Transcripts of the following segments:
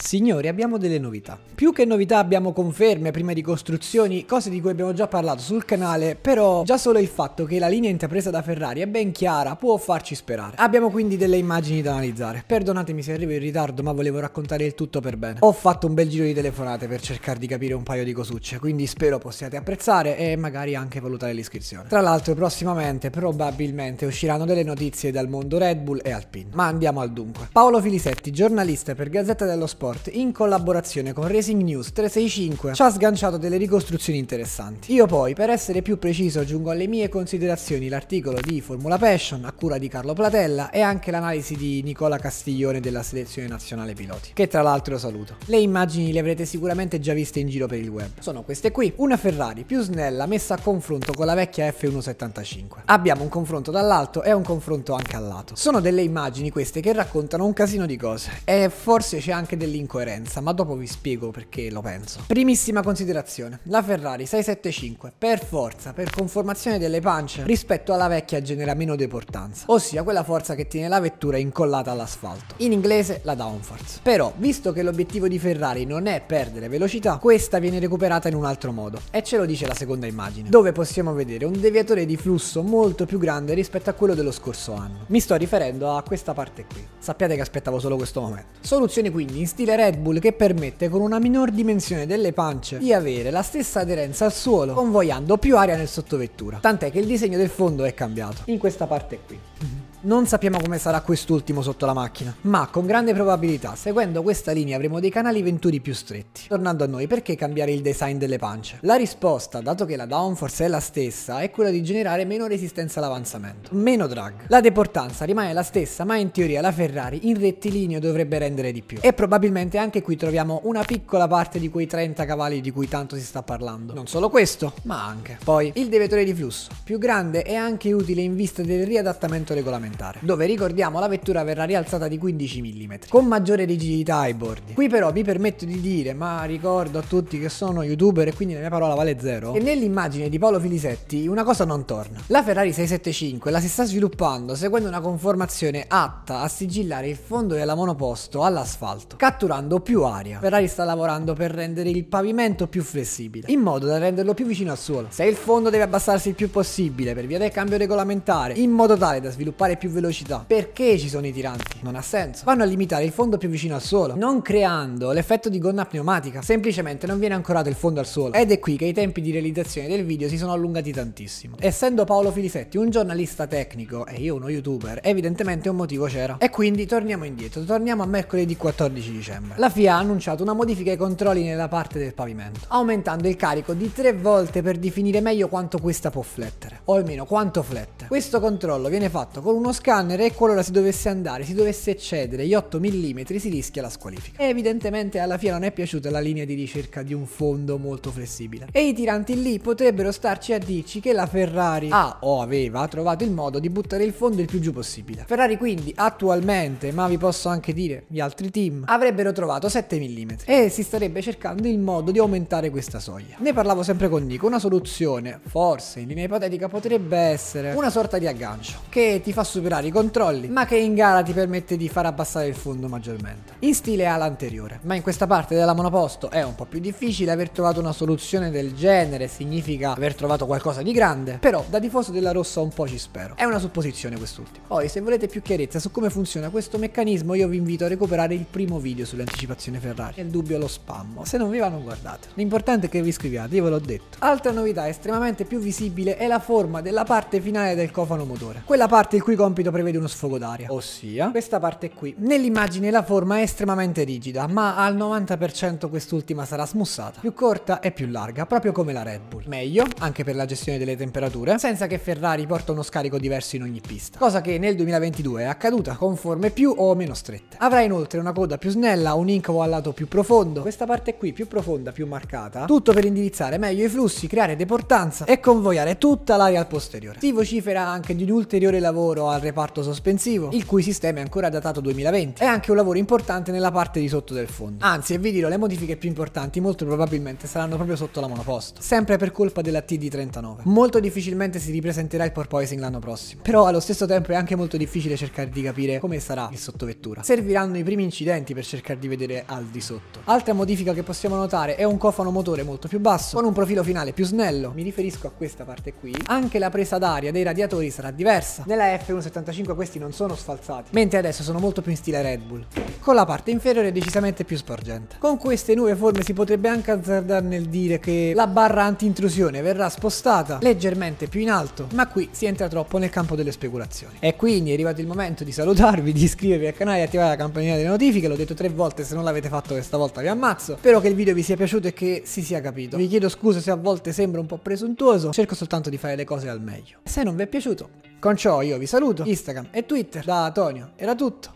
Signori, abbiamo delle novità. Più che novità abbiamo conferme, prima di costruzioni, cose di cui abbiamo già parlato sul canale, però già solo il fatto che la linea intrapresa da Ferrari è ben chiara può farci sperare. Abbiamo quindi delle immagini da analizzare. Perdonatemi se arrivo in ritardo, ma volevo raccontare il tutto per bene. Ho fatto un bel giro di telefonate per cercare di capire un paio di cosucce, quindi spero possiate apprezzare e magari anche valutare l'iscrizione. Tra l'altro, prossimamente, probabilmente, usciranno delle notizie dal mondo Red Bull e Alpine. Ma andiamo al dunque. Paolo Filisetti, giornalista per Gazzetta dello Sport, Motorsport, in collaborazione con Racing News 365, ci ha sganciato delle ricostruzioni interessanti. Io poi, per essere più preciso, aggiungo alle mie considerazioni l'articolo di Formula Passion a cura di Carlo Platella e anche l'analisi di Nicola Castiglione della selezione nazionale piloti, che tra l'altro saluto. Le immagini le avrete sicuramente già viste in giro per il web. Sono queste qui, una Ferrari più snella messa a confronto con la vecchia F175. Abbiamo un confronto dall'alto e un confronto anche al lato. Sono delle immagini queste che raccontano un casino di cose e forse c'è anche dell'immagine l'incoerenza, ma dopo vi spiego perché lo penso. Primissima considerazione, la Ferrari 675 per forza, per conformazione delle pance rispetto alla vecchia genera meno deportanza, ossia quella forza che tiene la vettura incollata all'asfalto. In inglese la downforce. Però, visto che l'obiettivo di Ferrari non è perdere velocità, questa viene recuperata in un altro modo e ce lo dice la seconda immagine, dove possiamo vedere un deviatore di flusso molto più grande rispetto a quello dello scorso anno. Mi sto riferendo a questa parte qui. Sappiate che aspettavo solo questo momento. Soluzione quindi installata stile Red Bull che permette con una minor dimensione delle pance di avere la stessa aderenza al suolo, convogliando più aria nel sottovettura. Tant'è che il disegno del fondo è cambiato in questa parte qui. Non sappiamo come sarà quest'ultimo sotto la macchina, ma con grande probabilità, seguendo questa linea avremo dei canali venturi più stretti. Tornando a noi, perché cambiare il design delle pance? La risposta, dato che la downforce è la stessa, è quella di generare meno resistenza all'avanzamento, meno drag. La deportanza rimane la stessa, ma in teoria la Ferrari in rettilineo dovrebbe rendere di più. E probabilmente anche qui troviamo una piccola parte di quei 30 cavalli di cui tanto si sta parlando. Non solo questo, ma anche. Poi, il deviatore di flusso, più grande e anche utile in vista del riadattamento regolamentare elementare, dove ricordiamo la vettura verrà rialzata di 15 mm, con maggiore rigidità ai bordi. Qui però mi permetto di dire, ma ricordo a tutti che sono youtuber e quindi la mia parola vale zero, che nell'immagine di Paolo Filisetti una cosa non torna. La Ferrari 675 la si sta sviluppando seguendo una conformazione atta a sigillare il fondo della monoposto all'asfalto, catturando più aria. Ferrari sta lavorando per rendere il pavimento più flessibile, in modo da renderlo più vicino al suolo. Se il fondo deve abbassarsi il più possibile per via del cambio regolamentare, in modo tale da sviluppare più velocità. Perché ci sono i tiranti? Non ha senso. Vanno a limitare il fondo più vicino al suolo, non creando l'effetto di gonna pneumatica, semplicemente non viene ancorato il fondo al suolo. Ed è qui che i tempi di realizzazione del video si sono allungati tantissimo. Essendo Paolo Filisetti un giornalista tecnico e io uno youtuber, evidentemente un motivo c'era. E quindi torniamo indietro, torniamo a mercoledì 14 dicembre. La FIA ha annunciato una modifica ai controlli nella parte del pavimento, aumentando il carico di tre volte per definire meglio quanto questa può flettere, o almeno quanto flette. Questo controllo viene fatto con uno uno scanner e qualora si dovesse andare, si dovesse eccedere gli 8 mm si rischia la squalifica. E evidentemente alla FIA non è piaciuta la linea di ricerca di un fondo molto flessibile. E i tiranti lì potrebbero starci a dirci che la Ferrari ha o aveva trovato il modo di buttare il fondo il più giù possibile. Ferrari quindi attualmente, ma vi posso anche dire gli altri team, avrebbero trovato 7 mm e si starebbe cercando il modo di aumentare questa soglia. Ne parlavo sempre con Nico, una soluzione, forse in linea ipotetica potrebbe essere una sorta di aggancio che ti fa subire superare i controlli, ma che in gara ti permette di far abbassare il fondo maggiormente. In stile ala anteriore, ma in questa parte della monoposto è un po' più difficile aver trovato una soluzione del genere, significa aver trovato qualcosa di grande, però da tifoso della rossa un po' ci spero. È una supposizione quest'ultima. Poi se volete più chiarezza su come funziona questo meccanismo io vi invito a recuperare il primo video sull'anticipazione Ferrari. Nel dubbio lo spammo, se non vi va non guardate. L'importante è che vi iscriviate, io ve l'ho detto. Altra novità estremamente più visibile è la forma della parte finale del cofano motore. Quella parte il cui compito prevede uno sfogo d'aria, ossia questa parte qui. Nell'immagine la forma è estremamente rigida, ma al 90% quest'ultima sarà smussata, più corta e più larga, proprio come la Red Bull. Meglio, anche per la gestione delle temperature, senza che Ferrari porta uno scarico diverso in ogni pista, cosa che nel 2022 è accaduta con forme più o meno strette. Avrà inoltre una coda più snella, un incavo al lato più profondo, questa parte qui più profonda, più marcata, tutto per indirizzare meglio i flussi, creare deportanza e convogliare tutta l'aria al posteriore. Si vocifera anche di un ulteriore lavoro al al reparto sospensivo, il cui sistema è ancora datato 2020. È anche un lavoro importante nella parte di sotto del fondo. Anzi, e vi dirò, le modifiche più importanti molto probabilmente saranno proprio sotto la monoposto, sempre per colpa della TD39. Molto difficilmente si ripresenterà il porpoising l'anno prossimo, però allo stesso tempo è anche molto difficile cercare di capire come sarà il sottovettura. Serviranno i primi incidenti per cercare di vedere al di sotto. Altra modifica che possiamo notare è un cofano motore molto più basso, con un profilo finale più snello, mi riferisco a questa parte qui, anche la presa d'aria dei radiatori sarà diversa. Nella F1 175 questi non sono sfalsati, mentre adesso sono molto più in stile Red Bull, con la parte inferiore decisamente più sporgente. Con queste nuove forme si potrebbe anche azzardare nel dire che la barra anti-intrusione verrà spostata leggermente più in alto, ma qui si entra troppo nel campo delle speculazioni. E quindi è arrivato il momento di salutarvi, di iscrivervi al canale e attivare la campanella delle notifiche, l'ho detto tre volte, se non l'avete fatto questa volta vi ammazzo. Spero che il video vi sia piaciuto e che si sia capito. Vi chiedo scusa se a volte sembra un po' presuntuoso, cerco soltanto di fare le cose al meglio. Se non vi è piaciuto, con ciò io vi saluto, Instagram e Twitter da Antonio. Era tutto.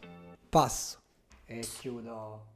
Passo. E chiudo.